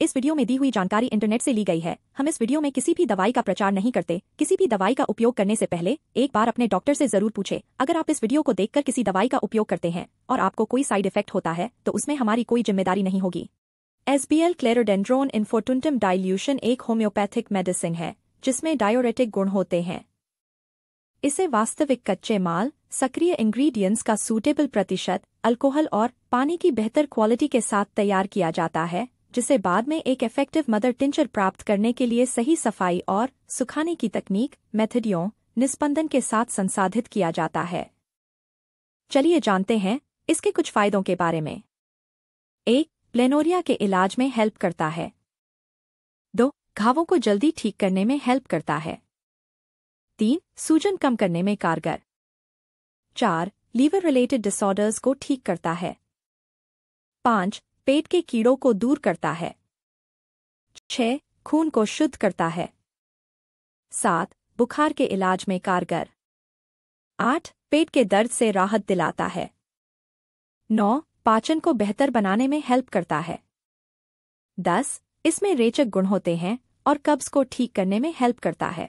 इस वीडियो में दी हुई जानकारी इंटरनेट से ली गई है हम इस वीडियो में किसी भी दवाई का प्रचार नहीं करते किसी भी दवाई का उपयोग करने से पहले एक बार अपने डॉक्टर से जरूर पूछे अगर आप इस वीडियो को देखकर किसी दवाई का उपयोग करते हैं और आपको कोई साइड इफेक्ट होता है तो उसमें हमारी कोई जिम्मेदारी नहीं होगी एसबीएल क्लेरोडेंड्रोन इन्फोटुंटम डायल्यूशन एक होम्योपैथिक मेडिसिन है जिसमें डायोरेटिक गुण होते हैं इसे वास्तविक कच्चे माल सक्रिय इंग्रीडियंट्स का सूटेबल प्रतिशत अल्कोहल और पानी की बेहतर क्वालिटी के साथ तैयार किया जाता है जिसे बाद में एक इफेक्टिव मदर टिंचर प्राप्त करने के लिए सही सफाई और सुखाने की तकनीक मेथडियों निस्पंदन के साथ संसाधित किया जाता है चलिए जानते हैं इसके कुछ फायदों के बारे में एक प्लेनोरिया के इलाज में हेल्प करता है दो घावों को जल्दी ठीक करने में हेल्प करता है तीन सूजन कम करने में कारगर चार लीवर रिलेटेड डिसऑर्डर्स को ठीक करता है पांच पेट के कीड़ों को दूर करता है छह खून को शुद्ध करता है सात बुखार के इलाज में कारगर आठ पेट के दर्द से राहत दिलाता है नौ पाचन को बेहतर बनाने में हेल्प करता है दस इसमें रेचक गुण होते हैं और कब्ज को ठीक करने में हेल्प करता है